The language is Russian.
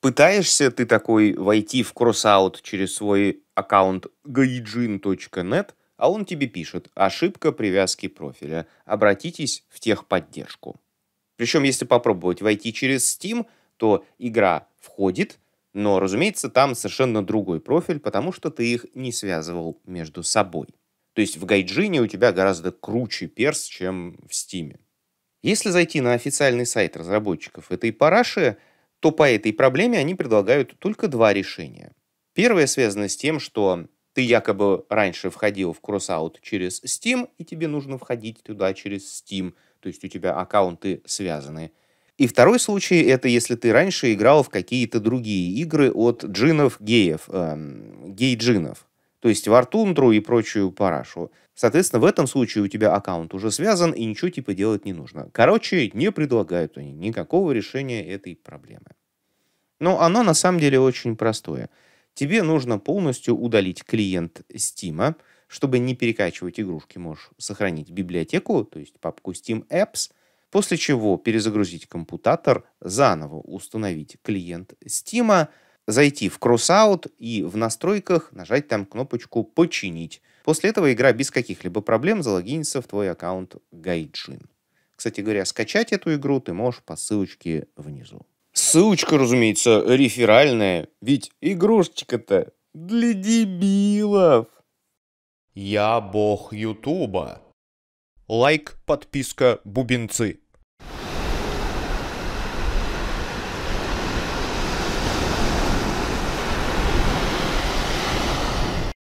Пытаешься ты такой войти в кросс через свой аккаунт gaijin.net, а он тебе пишет «Ошибка привязки профиля. Обратитесь в техподдержку». Причем, если попробовать войти через Steam, то игра входит, но, разумеется, там совершенно другой профиль, потому что ты их не связывал между собой. То есть в Гайджине у тебя гораздо круче перс, чем в Стиме. Если зайти на официальный сайт разработчиков этой параши, то по этой проблеме они предлагают только два решения. Первое связано с тем, что ты якобы раньше входил в кроссаут через Steam, и тебе нужно входить туда через Steam, то есть у тебя аккаунты связаны. И второй случай — это если ты раньше играл в какие-то другие игры от джинов-геев, эм, гей-джинов то есть Вартундру и прочую парашу. Соответственно, в этом случае у тебя аккаунт уже связан, и ничего типа делать не нужно. Короче, не предлагают они никакого решения этой проблемы. Но оно на самом деле очень простое. Тебе нужно полностью удалить клиент Steam, чтобы не перекачивать игрушки, можешь сохранить библиотеку, то есть папку Steam Apps, после чего перезагрузить компьютер, заново установить клиент Steam, зайти в кроссаут и в настройках нажать там кнопочку «Починить». После этого игра без каких-либо проблем залогинится в твой аккаунт гайджин Кстати говоря, скачать эту игру ты можешь по ссылочке внизу. Ссылочка, разумеется, реферальная, ведь игрушечка-то для дебилов. Я бог Ютуба. Лайк, подписка, бубенцы.